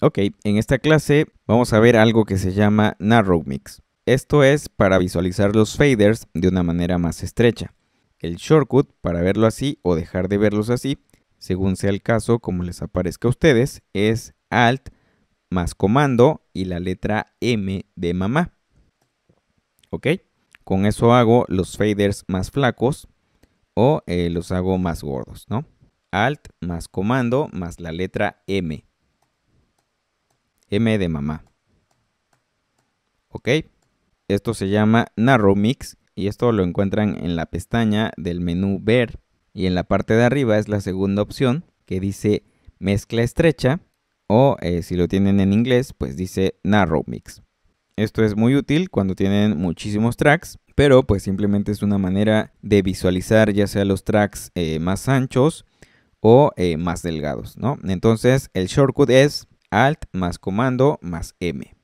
Ok, en esta clase vamos a ver algo que se llama narrow mix. Esto es para visualizar los faders de una manera más estrecha. El shortcut para verlo así o dejar de verlos así, según sea el caso como les aparezca a ustedes, es alt más comando y la letra M de mamá. ¿Ok? Con eso hago los faders más flacos o eh, los hago más gordos, ¿no? Alt más comando más la letra M. M de mamá. ¿Ok? Esto se llama Narrow Mix y esto lo encuentran en la pestaña del menú Ver y en la parte de arriba es la segunda opción que dice mezcla estrecha o eh, si lo tienen en inglés pues dice Narrow Mix. Esto es muy útil cuando tienen muchísimos tracks, pero pues simplemente es una manera de visualizar ya sea los tracks eh, más anchos o eh, más delgados, ¿no? Entonces el shortcut es Alt más comando más M.